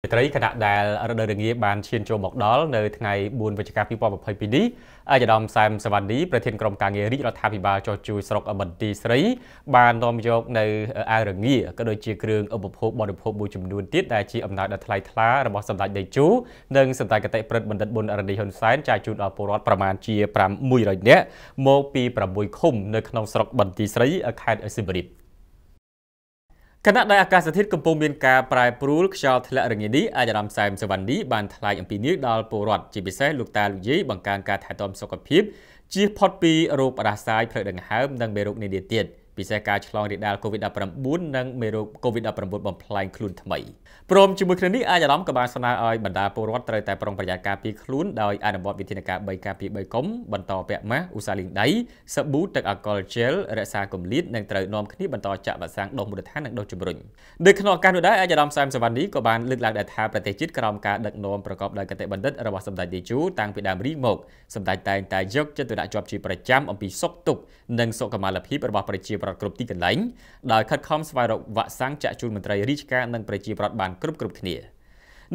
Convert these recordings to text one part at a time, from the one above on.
រាត្រីគណៈដែលរដូវរងាបានឈានចូលមកដល់នៅថ្ងៃ4វិច្ឆិកា2022នេះអាយដាមសែមសវណ្ណីប្រធានក្រុមការងាររាជរដ្ឋាភិបាលចុះជួយស្រុកអបន្ទាយស្រីបាននាំយកនៅអាវរងាក៏ដូចជាគ្រឿងឧបភោគបរិភោគមួយចំនួនទៀតដែលជាអំណោយដ៏ថ្លៃថ្លារបស់សម្ដេចតេជោនិងសម្ដេចកតេព្រឹទ្ធបណ្ឌិតប៊ុនអរនីហ៊ុនសែនចែកជូនដល់ពលរដ្ឋប្រមាណជា5100នាក់មកពី6ឃុំ នៅក្នុងស្រុកបន្ទាយស្រីខេត្តសិមរាបគណៈដែលអាកាសធាតុកំពុងមានការប្រែប្រួលខ្យល់ធ្លាក់រងានេះអាយរ៉ាំសែមសវណ្ណីបានថ្លែងអំពីនេះដល់ពលរដ្ឋជាពិសេសលោកតាលោកយាយបង្កើនការថែទាំសុខភាពជៀសផុតពីរោគផ្ដាសាយផ្លូវដង្ហើមនិងមេរោគនានាទៀតពិសេសការឆ្លងរាលដាល COVID-19 និងមេរោគ COVID-19 បំផ្លែងខ្លួនថ្មីព្រមជាមួយគ្នានេះអាយអារ៉មក៏បានស្នើឲ្យបណ្ដាពលរដ្ឋត្រូវតែប្រុងប្រយ័ត្នការពារខ្លួនដោយអនុវត្តវិធានការ3ការពារ3កុំបន្តពាក់ម៉ាស់ឧស្សាហ៍លាងដៃសាប៊ូទឹកអាល់កុលជែលរក្សាគម្លាតនិងត្រូវនាំគ្នាបន្តចាក់វ៉ាក់សាំងដុសមូលដ្ឋាននិងដុសជំរុញនៅក្នុងឱកាសនោះដែរអាយអារ៉មសែមសវណ្ណីក៏បានលើកឡើងដែរថាប្រទេសជាតិក្រោមការដឹកនាំប្រកបដោយកតេបណ្ឌិតរបស់សម្ដេចតេជោតាំងពីដើមរៀងមកសម្ដេចតែងតែយកចិត្តទុកដាក់ជាប់ជាប្រចាំអំពីសុខទុក្ខនិងសុខុមាលភាពរបស់ប្រជាប្រដ្ឋគ្រប់ទីកន្លែងដោយខិតខំស្វែងរកវ៉ាក់សាំងចាក់ជូនមន្ត្រីរាជការនិងប្រជាពលរដ្ឋបានគ្រប់គ្រប់គ្នា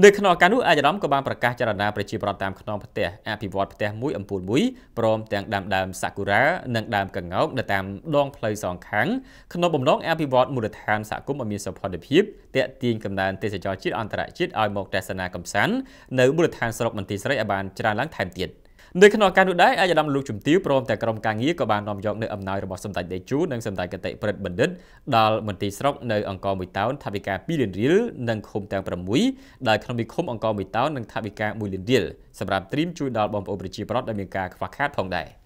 នៅក្នុងឱកាសនោះអាយដាមក៏បានប្រកាសចរណាប្រជាប្រដ្ឋតាមខ្នងផ្ទះអភិវឌ្ឍផ្ទះមួយអំពូលមួយព្រមទាំងដាំដើម សាគូរ៉ានិងដើមកង្កោបនៅតាមដងផ្លូវសងខាង ក្នុងបំណងអភិវឌ្ឍមូលដ្ឋានសហគមន៍ឲ្យមានសុខភាពតាក់ទាញកំណើនទេសចរជាតិអន្តរជាតិឲ្យមកទស្សនាកម្សាន្តនៅមូលដ្ឋានស្រុកមន្ទីរស្រីឲ្យបានច្រើនឡើងថែមទៀត។នៅក្នុងឱកាសនោះដែរអាយដាមលោកជំទាវព្រមទាំងក្រុមការងារក៏បាននាំយកនៅអំណោយរបស់សម្ដេចដេជូនិងសម្ដេចកតិប្រិទ្ធបណ្ឌិតដល់មន្ទីរស្រុកនៅអង្គរមួយតោនថាវិការ2លានរៀលនិងឃុំទាំង6ដែលក្នុងនិគមអង្គរមួយតោននិងថាវិការ1លានរៀលសម្រាប់ត្រៀមជួយដល់បងប្អូនប្រជាពលរដ្ឋដែលមានការខ្វះខាតផងដែរ។